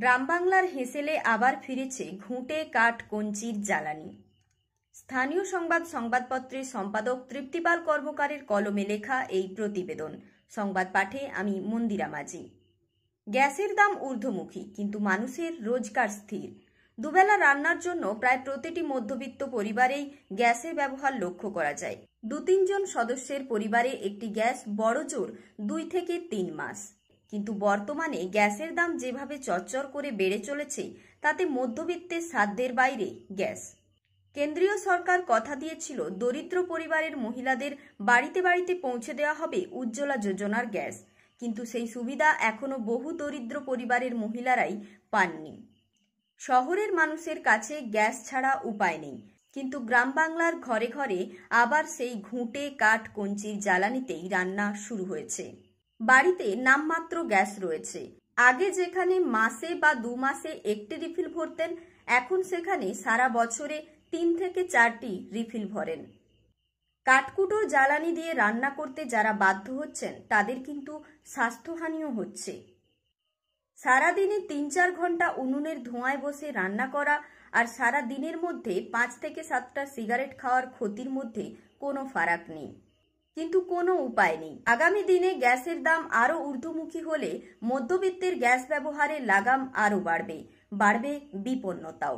গ্রামবাংলার হেসেলে আবার ফিরেছে ঘুঁটে কাঠ কঞ্চির জ্বালানি স্থানীয় সংবাদ সংবাদপত্রের সম্পাদক তৃপ্তিপাল কর্মকারের কলমে লেখা এই প্রতিবেদন সংবাদ পাঠে আমি মন্দিরা মাঝি গ্যাসের দাম ঊর্ধ্বমুখী কিন্তু মানুষের রোজগার স্থির দুবেলা রান্নার জন্য প্রায় প্রতিটি মধ্যবিত্ত পরিবারেই গ্যাসের ব্যবহার লক্ষ্য করা যায় দু তিনজন সদস্যের পরিবারে একটি গ্যাস জোর দুই থেকে তিন মাস কিন্তু বর্তমানে গ্যাসের দাম যেভাবে চচ্চর করে বেড়ে চলেছে তাতে মধ্যবিত্তের সাধ্যের বাইরে গ্যাস কেন্দ্রীয় সরকার কথা দিয়েছিল দরিদ্র পরিবারের মহিলাদের বাড়িতে বাড়িতে পৌঁছে দেওয়া হবে উজ্জ্বলা যোজনার গ্যাস কিন্তু সেই সুবিধা এখনও বহু দরিদ্র পরিবারের মহিলারাই পাননি শহরের মানুষের কাছে গ্যাস ছাড়া উপায় নেই কিন্তু গ্রাম বাংলার ঘরে ঘরে আবার সেই ঘুঁটে কাঠ কঞ্চির জ্বালানিতেই রান্না শুরু হয়েছে বাড়িতে নামমাত্র গ্যাস রয়েছে আগে যেখানে মাসে বা দু মাসে একটি রিফিল ভরতেন এখন সেখানে সারা বছরে তিন থেকে চারটি রিফিল ভরেন কাঠকুটোর জ্বালানি দিয়ে রান্না করতে যারা বাধ্য হচ্ছেন তাদের কিন্তু স্বাস্থ্যহানিও হচ্ছে সারাদিনে তিন চার ঘন্টা উনুনের ধোঁয়ায় বসে রান্না করা আর সারা দিনের মধ্যে পাঁচ থেকে সাতটা সিগারেট খাওয়ার ক্ষতির মধ্যে কোনো ফারাক নেই কিন্তু কোনো উপায় নেই আগামী দিনে গ্যাসের দাম আরও ঊর্ধ্বমুখী হলে মধ্যবিত্তের গ্যাস ব্যবহারে লাগাম আরও বাড়বে বাড়বে বিপন্নতাও